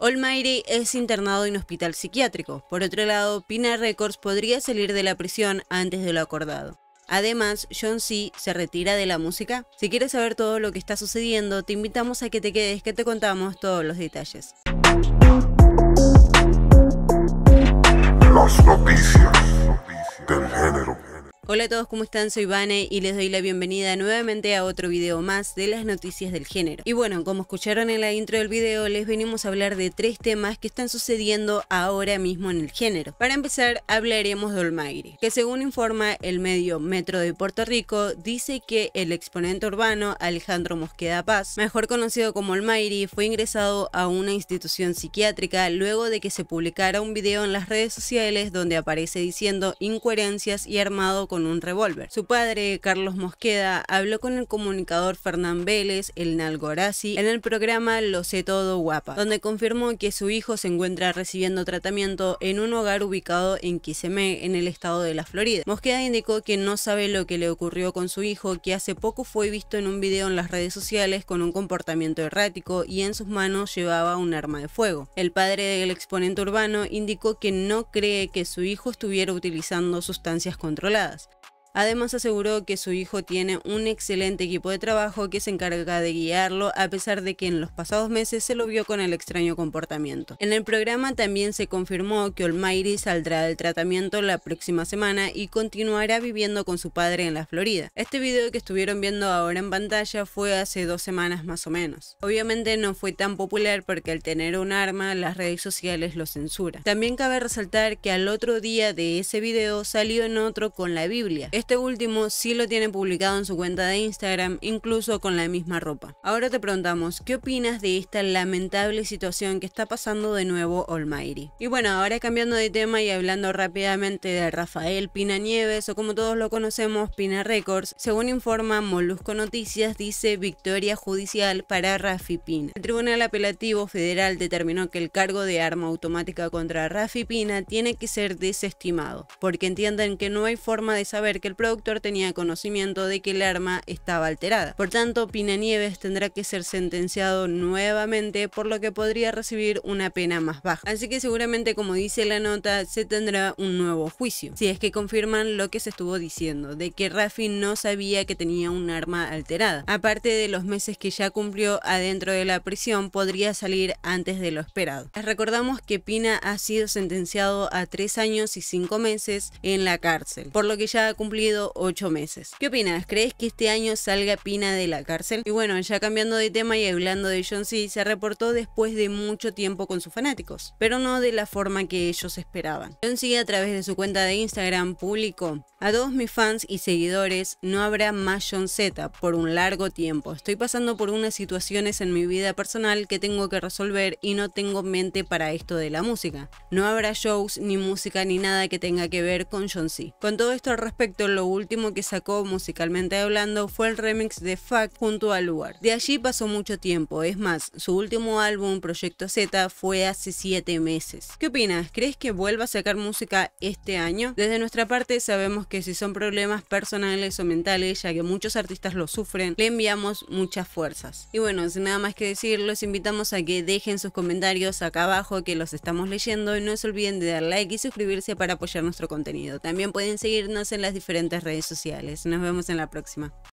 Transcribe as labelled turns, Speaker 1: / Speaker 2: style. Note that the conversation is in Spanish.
Speaker 1: Almighty es internado en un hospital psiquiátrico. Por otro lado, Pina Records podría salir de la prisión antes de lo acordado. Además, John C. se retira de la música. Si quieres saber todo lo que está sucediendo, te invitamos a que te quedes, que te contamos todos los detalles. Las noticias. Hola a todos, ¿cómo están? Soy Vane y les doy la bienvenida nuevamente a otro video más de las noticias del género. Y bueno, como escucharon en la intro del video, les venimos a hablar de tres temas que están sucediendo ahora mismo en el género. Para empezar, hablaremos de Olmairi, que según informa el medio Metro de Puerto Rico, dice que el exponente urbano Alejandro Mosqueda Paz, mejor conocido como Olmairi, fue ingresado a una institución psiquiátrica luego de que se publicara un video en las redes sociales donde aparece diciendo incoherencias y armado con un revólver. Su padre, Carlos Mosqueda, habló con el comunicador Fernán Vélez, el Nalgorazi, en el programa Lo sé todo guapa, donde confirmó que su hijo se encuentra recibiendo tratamiento en un hogar ubicado en Kissimmee, en el estado de la Florida. Mosqueda indicó que no sabe lo que le ocurrió con su hijo, que hace poco fue visto en un video en las redes sociales con un comportamiento errático y en sus manos llevaba un arma de fuego. El padre del exponente urbano indicó que no cree que su hijo estuviera utilizando sustancias controladas. Además aseguró que su hijo tiene un excelente equipo de trabajo que se encarga de guiarlo a pesar de que en los pasados meses se lo vio con el extraño comportamiento. En el programa también se confirmó que Olmairi saldrá del tratamiento la próxima semana y continuará viviendo con su padre en la Florida. Este video que estuvieron viendo ahora en pantalla fue hace dos semanas más o menos. Obviamente no fue tan popular porque al tener un arma las redes sociales lo censuran. También cabe resaltar que al otro día de ese video salió en otro con la Biblia. Este último sí lo tiene publicado en su cuenta de Instagram, incluso con la misma ropa. Ahora te preguntamos, ¿qué opinas de esta lamentable situación que está pasando de nuevo Almighty? Y bueno, ahora cambiando de tema y hablando rápidamente de Rafael Pina Nieves, o como todos lo conocemos, Pina Records, según informa Molusco Noticias, dice victoria judicial para Rafi Pina. El Tribunal Apelativo Federal determinó que el cargo de arma automática contra Rafi Pina tiene que ser desestimado, porque entienden que no hay forma de saber que el productor tenía conocimiento de que el arma estaba alterada. Por tanto, Pina Nieves tendrá que ser sentenciado nuevamente, por lo que podría recibir una pena más baja. Así que seguramente, como dice la nota, se tendrá un nuevo juicio, si es que confirman lo que se estuvo diciendo, de que Rafi no sabía que tenía un arma alterada. Aparte de los meses que ya cumplió adentro de la prisión, podría salir antes de lo esperado. recordamos que Pina ha sido sentenciado a tres años y cinco meses en la cárcel, por lo que ya ha cumplido ocho 8 meses. ¿Qué opinas? ¿Crees que este año salga Pina de la cárcel? Y bueno, ya cambiando de tema y hablando de John C., se reportó después de mucho tiempo con sus fanáticos, pero no de la forma que ellos esperaban. John C. a través de su cuenta de Instagram publicó, a todos mis fans y seguidores no habrá más John Z por un largo tiempo. Estoy pasando por unas situaciones en mi vida personal que tengo que resolver y no tengo mente para esto de la música. No habrá shows ni música ni nada que tenga que ver con John C. Con todo esto al respecto, lo último que sacó musicalmente hablando fue el remix de Fuck junto a Lugar. De allí pasó mucho tiempo, es más, su último álbum, Proyecto Z, fue hace 7 meses. ¿Qué opinas? ¿Crees que vuelva a sacar música este año? Desde nuestra parte sabemos que si son problemas personales o mentales, ya que muchos artistas lo sufren, le enviamos muchas fuerzas. Y bueno, sin nada más que decir, los invitamos a que dejen sus comentarios acá abajo que los estamos leyendo y no se olviden de dar like y suscribirse para apoyar nuestro contenido. También pueden seguirnos en las diferentes redes sociales. Nos vemos en la próxima.